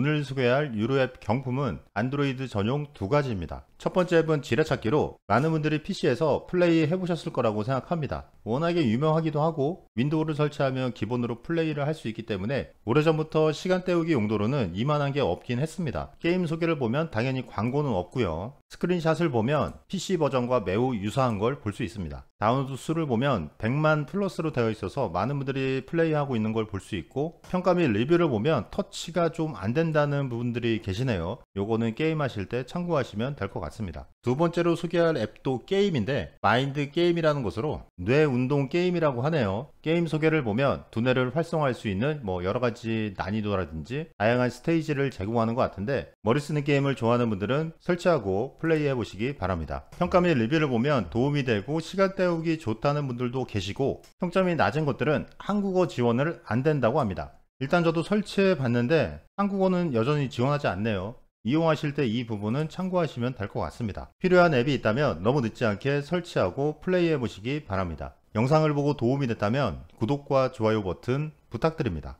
오늘 소개할 유로앱 경품은 안드로이드 전용 두 가지입니다. 첫 번째 앱은 지뢰찾기로 많은 분들이 PC에서 플레이 해보셨을 거라고 생각합니다. 워낙에 유명하기도 하고 윈도우를 설치하면 기본으로 플레이를 할 수 있기 때문에 오래전부터 시간 때우기 용도로는 이만한 게 없긴 했습니다. 게임 소개를 보면 당연히 광고는 없고요. 스크린샷을 보면 PC 버전과 매우 유사한 걸 볼 수 있습니다. 다운로드 수를 보면 100만 플러스로 되어 있어서 많은 분들이 플레이하고 있는 걸 볼 수 있고 평가 및 리뷰를 보면 터치가 좀 안 된다는 부분들이 계시네요 요거는 게임하실 때 참고하시면 될 것 같습니다 두 번째로 소개할 앱도 게임인데 마인드 게임이라는 것으로 뇌 운동 게임이라고 하네요 게임 소개를 보면 두뇌를 활성화할 수 있는 뭐 여러가지 난이도라든지 다양한 스테이지를 제공하는 것 같은데 머리 쓰는 게임을 좋아하는 분들은 설치하고 플레이해 보시기 바랍니다 평가 및 리뷰를 보면 도움이 되고 시간대 외우기 좋다는 분들도 계시고 평점이 낮은 것들은 한국어 지원을 안 된다고 합니다. 일단 저도 설치해 봤는데 한국어는 여전히 지원하지 않네요. 이용하실 때 이 부분은 참고하시면 될 것 같습니다. 필요한 앱이 있다면 너무 늦지 않게 설치하고 플레이해 보시기 바랍니다. 영상을 보고 도움이 됐다면 구독과 좋아요 버튼 부탁드립니다.